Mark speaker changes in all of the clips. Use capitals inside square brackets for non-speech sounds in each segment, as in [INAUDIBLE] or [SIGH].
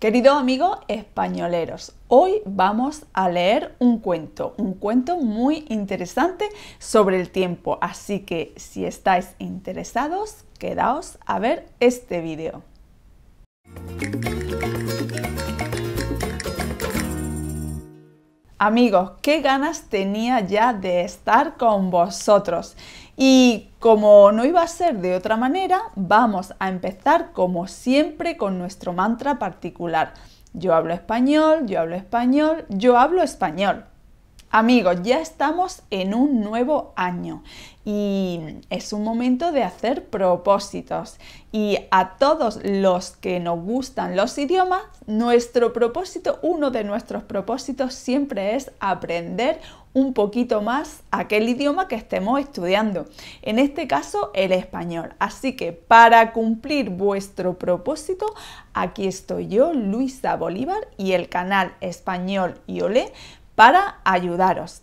Speaker 1: Queridos amigos españoleros, hoy vamos a leer un cuento, un cuento muy interesante sobre el tiempo, así que si estáis interesados, quedaos a ver este vídeo. Amigos, qué ganas tenía ya de estar con vosotros. Y como no iba a ser de otra manera, vamos a empezar como siempre con nuestro mantra particular. Yo hablo español, yo hablo español, yo hablo español. Amigos, ya estamos en un nuevo año y es un momento de hacer propósitos. Y a todos los que nos gustan los idiomas, nuestro propósito, uno de nuestros propósitos siempre es aprender un poquito más aquel idioma que estemos estudiando, en este caso el español. Así que para cumplir vuestro propósito, aquí estoy yo, Luisa Bolívar, y el canal Español y Olé para ayudaros.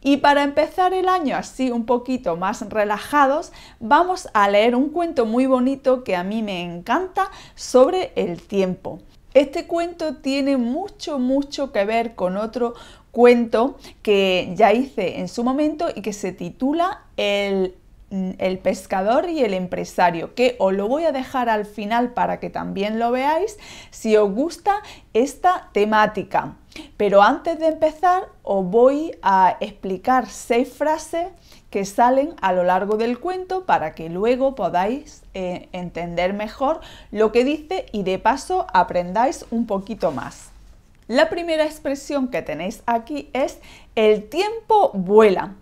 Speaker 1: Y para empezar el año así un poquito más relajados, vamos a leer un cuento muy bonito que a mí me encanta sobre el tiempo. Este cuento tiene mucho, mucho que ver con otro cuento que ya hice en su momento y que se titula El Mm, el pescador y el empresario, que os lo voy a dejar al final para que también lo veáis si os gusta esta temática. Pero antes de empezar os voy a explicar seis frases que salen a lo largo del cuento para que luego podáis eh, entender mejor lo que dice y de paso aprendáis un poquito más. La primera expresión que tenéis aquí es el tiempo vuela.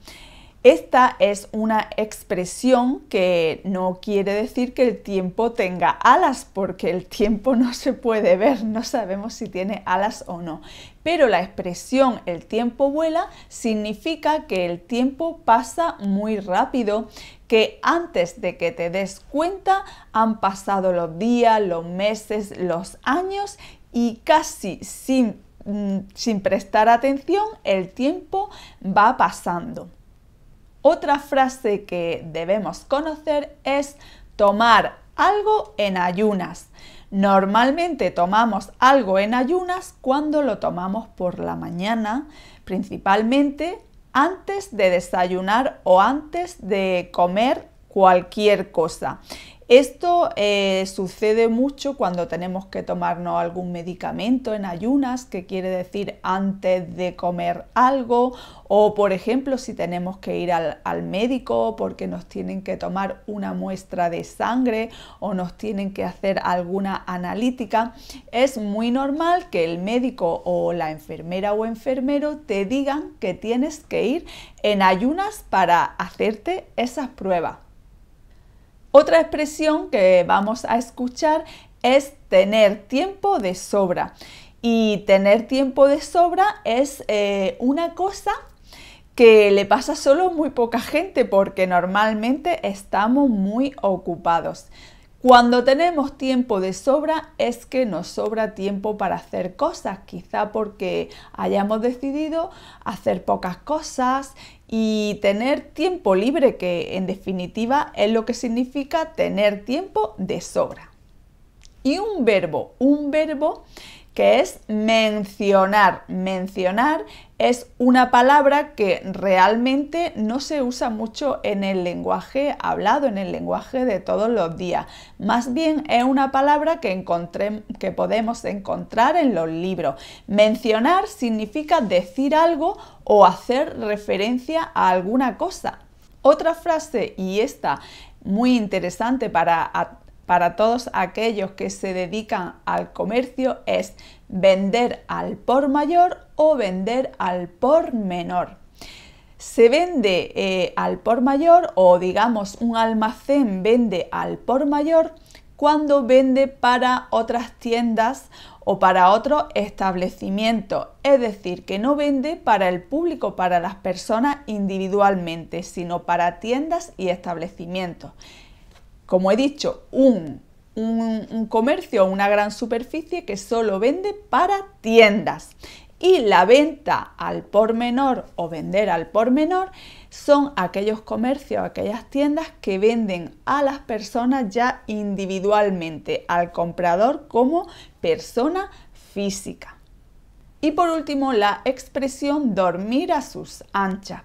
Speaker 1: Esta es una expresión que no quiere decir que el tiempo tenga alas, porque el tiempo no se puede ver, no sabemos si tiene alas o no. Pero la expresión el tiempo vuela significa que el tiempo pasa muy rápido, que antes de que te des cuenta han pasado los días, los meses, los años y casi sin, mm, prestar atención el tiempo va pasando. Otra frase que debemos conocer es tomar algo en ayunas. Normalmente tomamos algo en ayunas cuando lo tomamos por la mañana, principalmente antes de desayunar o antes de comer cualquier cosa. Esto eh, sucede mucho cuando tenemos que tomarnos algún medicamento en ayunas, que quiere decir antes de comer algo, o por ejemplo si tenemos que ir al médico porque nos tienen que tomar una muestra de sangre o nos tienen que hacer alguna analítica. Es muy normal que el médico o la enfermera o enfermero te digan que tienes que ir en ayunas para hacerte esas pruebas. Otra expresión que vamos a escuchar es tener tiempo de sobra. Y tener tiempo de sobra es eh, una cosa que le pasa solo muy poca gente porque normalmente estamos muy ocupados. Cuando tenemos tiempo de sobra es que nos sobra tiempo para hacer cosas, quizá porque hayamos decidido hacer pocas cosas y tener tiempo libre, que en definitiva es lo que significa tener tiempo de sobra. Y un verbo, un verbo que es mencionar. Mencionar es una palabra que realmente no se usa mucho en el lenguaje hablado, en el lenguaje de todos los días. Más bien es una palabra que, encontré, que podemos encontrar en los libros. Mencionar significa decir algo o hacer referencia a alguna cosa. Otra frase, y esta muy interesante para para todos aquellos que se dedican al comercio es vender al por mayor o vender al por menor. Se vende eh, al por mayor o digamos un almacén vende al por mayor cuando vende para otras tiendas o para otro establecimiento. Es decir, que no vende para el público, para las personas individualmente, sino para tiendas y establecimientos como he dicho, un, comercio o una gran superficie que solo vende para tiendas. Y la venta al por menor o vender al por menor son aquellos comercios, aquellas tiendas que venden a las personas ya individualmente, al comprador como persona física. Y por último, la expresión dormir a sus anchas.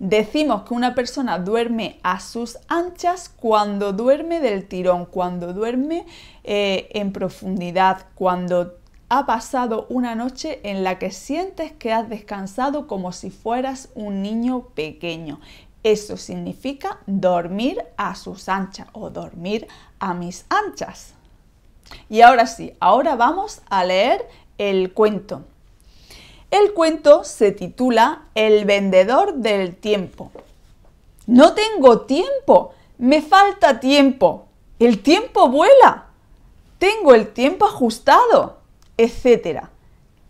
Speaker 1: Decimos que una persona duerme a sus anchas cuando duerme del tirón, cuando duerme eh, en profundidad, cuando ha pasado una noche en la que sientes que has descansado como si fueras un niño pequeño. Eso significa dormir a sus anchas o dormir a mis anchas. Y ahora sí, ahora vamos a leer el cuento. El cuento se titula El vendedor del tiempo. No tengo tiempo, me falta tiempo, el tiempo vuela, tengo el tiempo ajustado, etc.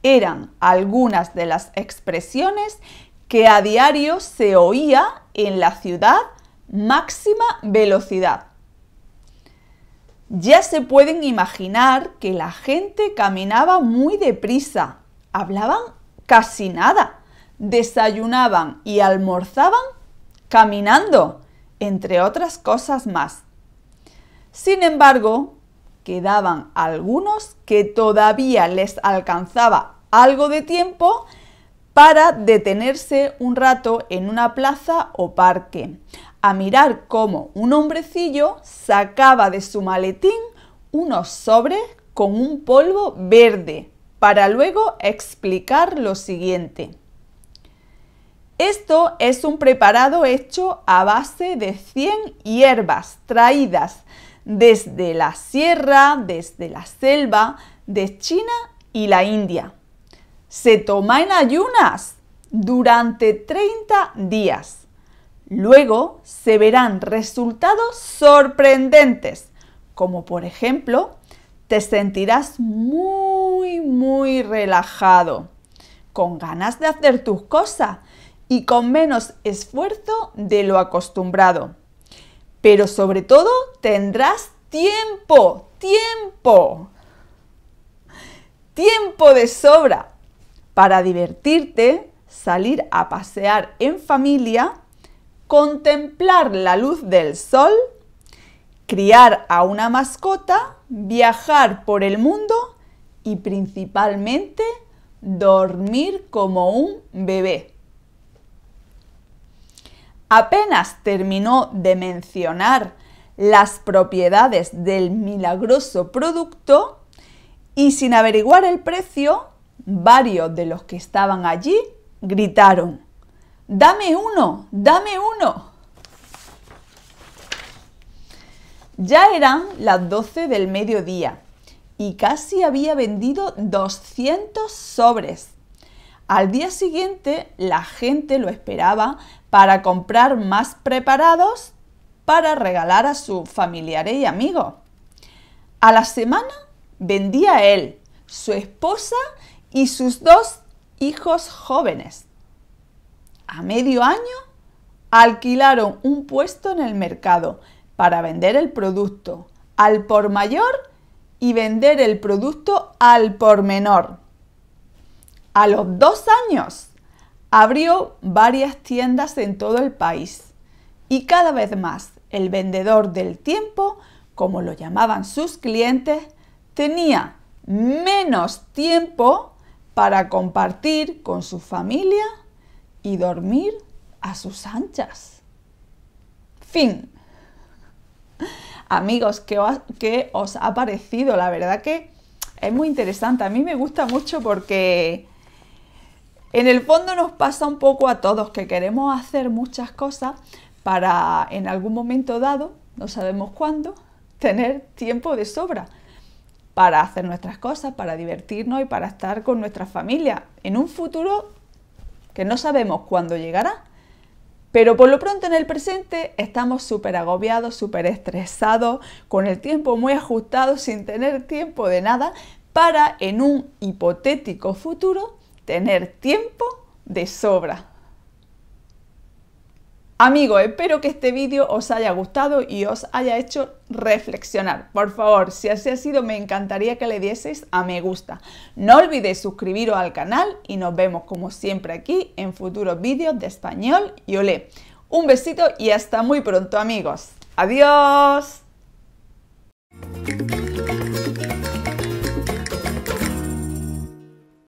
Speaker 1: Eran algunas de las expresiones que a diario se oía en la ciudad máxima velocidad. Ya se pueden imaginar que la gente caminaba muy deprisa, hablaban casi nada. Desayunaban y almorzaban caminando, entre otras cosas más. Sin embargo, quedaban algunos que todavía les alcanzaba algo de tiempo para detenerse un rato en una plaza o parque, a mirar cómo un hombrecillo sacaba de su maletín unos sobres con un polvo verde para luego explicar lo siguiente. Esto es un preparado hecho a base de 100 hierbas traídas desde la sierra, desde la selva de China y la India. Se toma en ayunas durante 30 días. Luego se verán resultados sorprendentes, como por ejemplo te sentirás muy, muy relajado, con ganas de hacer tus cosas y con menos esfuerzo de lo acostumbrado. Pero sobre todo tendrás tiempo, tiempo, tiempo de sobra para divertirte, salir a pasear en familia, contemplar la luz del sol, criar a una mascota viajar por el mundo y principalmente dormir como un bebé. Apenas terminó de mencionar las propiedades del milagroso producto y sin averiguar el precio, varios de los que estaban allí gritaron, Dame uno, dame uno. Ya eran las 12 del mediodía y casi había vendido 200 sobres. Al día siguiente la gente lo esperaba para comprar más preparados para regalar a su familiares y amigos. A la semana vendía él, su esposa y sus dos hijos jóvenes. A medio año alquilaron un puesto en el mercado para vender el producto al por mayor y vender el producto al por menor. A los dos años abrió varias tiendas en todo el país y cada vez más el vendedor del tiempo, como lo llamaban sus clientes, tenía menos tiempo para compartir con su familia y dormir a sus anchas. Fin. [LAUGHS] Amigos, ¿qué os, ha parecido? La verdad que es muy interesante. A mí me gusta mucho porque en el fondo nos pasa un poco a todos que queremos hacer muchas cosas para en algún momento dado, no sabemos cuándo, tener tiempo de sobra para hacer nuestras cosas, para divertirnos y para estar con nuestra familia en un futuro que no sabemos cuándo llegará. Pero por lo pronto en el presente estamos súper agobiados, súper estresados, con el tiempo muy ajustado, sin tener tiempo de nada, para en un hipotético futuro tener tiempo de sobra. Amigos, espero que este vídeo os haya gustado y os haya hecho reflexionar. Por favor, si así ha sido, me encantaría que le dieseis a me gusta. No olvidéis suscribiros al canal y nos vemos como siempre aquí en futuros vídeos de español y olé. Un besito y hasta muy pronto amigos. Adiós.